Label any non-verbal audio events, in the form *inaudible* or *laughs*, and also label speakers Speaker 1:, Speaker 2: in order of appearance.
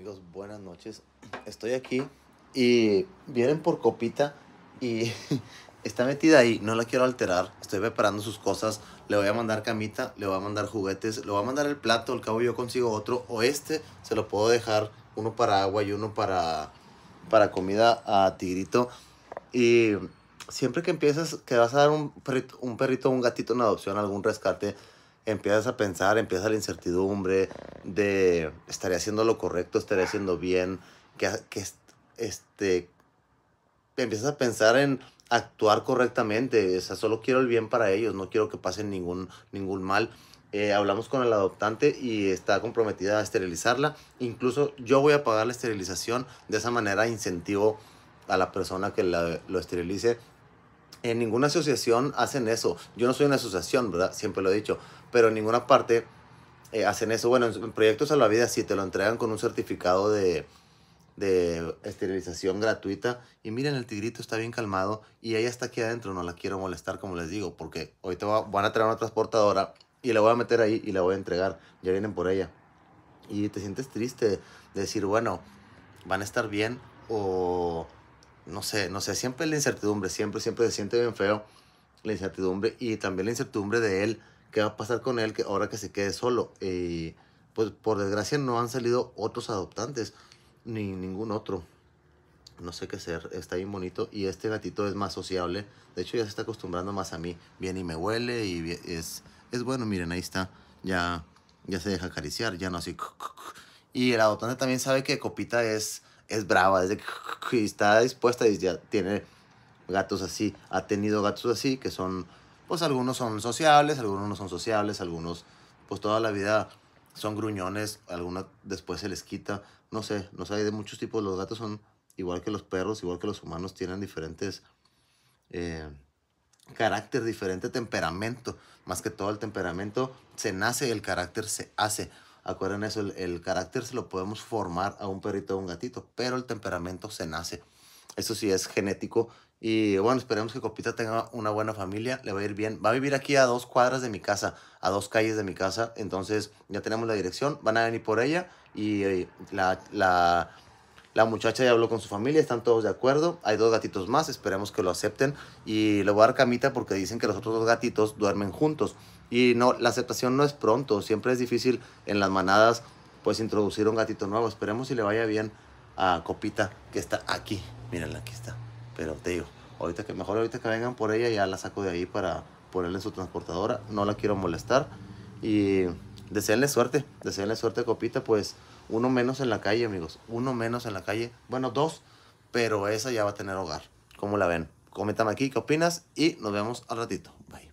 Speaker 1: amigos, buenas noches. *clears throat* Estoy aquí y vienen por copita y *laughs* está metida ahí. No la quiero alterar. Estoy preparando sus cosas. Le voy a mandar camita, le voy a mandar juguetes, le voy a mandar el plato. Al cabo yo consigo otro. O este se lo puedo dejar uno para agua y uno para, para comida a Tigrito. Y siempre que empieces, que vas a dar un perrito, un perrito, un gatito en adopción, algún rescate empiezas a pensar, empieza la incertidumbre de estaré haciendo lo correcto, estaré haciendo bien, que, que este, empiezas a pensar en actuar correctamente, o sea, solo quiero el bien para ellos, no quiero que pasen ningún, ningún mal. Eh, hablamos con el adoptante y está comprometida a esterilizarla. Incluso yo voy a pagar la esterilización. De esa manera incentivo a la persona que la, lo esterilice en ninguna asociación hacen eso. Yo no soy una asociación, ¿verdad? Siempre lo he dicho. Pero en ninguna parte eh, hacen eso. Bueno, en proyectos a la vida sí te lo entregan con un certificado de, esterilización gratuita. Y miren, el tigrito está bien calmado y ella está aquí adentro. No la quiero molestar, como les digo, porque ahorita va, van a traer una transportadora y la voy a meter ahí y la voy a entregar. Ya vienen por ella. Y te sientes triste de decir, bueno, van a estar bien o no sé, no sé, siempre la incertidumbre, siempre, siempre se siente bien feo la incertidumbre y también la incertidumbre de él, qué va a pasar con él que ahora que se quede solo. Y pues por desgracia no han salido otros adoptantes, ni ningún otro. No sé qué hacer, está bien bonito y este gatito es más sociable. De hecho ya se está acostumbrando más a mí. Viene y me huele y es, es bueno, miren, ahí está. Ya, ya se deja acariciar, ya no así. *laughs* Y el adoptante también sabe que Copita es es brava, es que está dispuesta y ya tiene gatos así, ha tenido gatos así, que son, pues algunos son sociables, algunos no son sociables, algunos pues toda la vida son gruñones, algunos después se les quita, no sé, no sé, hay de muchos tipos, los gatos son igual que los perros, igual que los humanos, tienen diferentes eh, carácter, diferente temperamento, más que todo el temperamento se nace, el carácter se hace. Acuerden eso, el, carácter se lo podemos formar a un perrito o a un gatito, pero el temperamento se nace. Eso sí es genético. Y bueno, esperemos que Copita tenga una buena familia, le va a ir bien. Va a vivir aquí a dos cuadras de mi casa, a dos calles de mi casa. Entonces ya tenemos la dirección, van a venir por ella y, y eh, la, la la muchacha ya habló con su familia, están todos de acuerdo. Hay dos gatitos más, esperemos que lo acepten. Y le voy a dar camita porque dicen que los otros dos gatitos duermen juntos. Y no, la aceptación no es pronto, siempre es difícil en las manadas pues introducir un gatito nuevo. Esperemos si le vaya bien a Copita que está aquí. Mírenla, aquí está. Pero te digo, ahorita que mejor ahorita que vengan por ella ya la saco de ahí para ponerle en su transportadora. No la quiero molestar y deseenle suerte, deseenle suerte, Copita, pues uno menos en la calle, amigos, uno menos en la calle, bueno, dos, pero esa ya va a tener hogar, ¿cómo la ven? Coméntame aquí qué opinas y nos vemos al ratito, bye.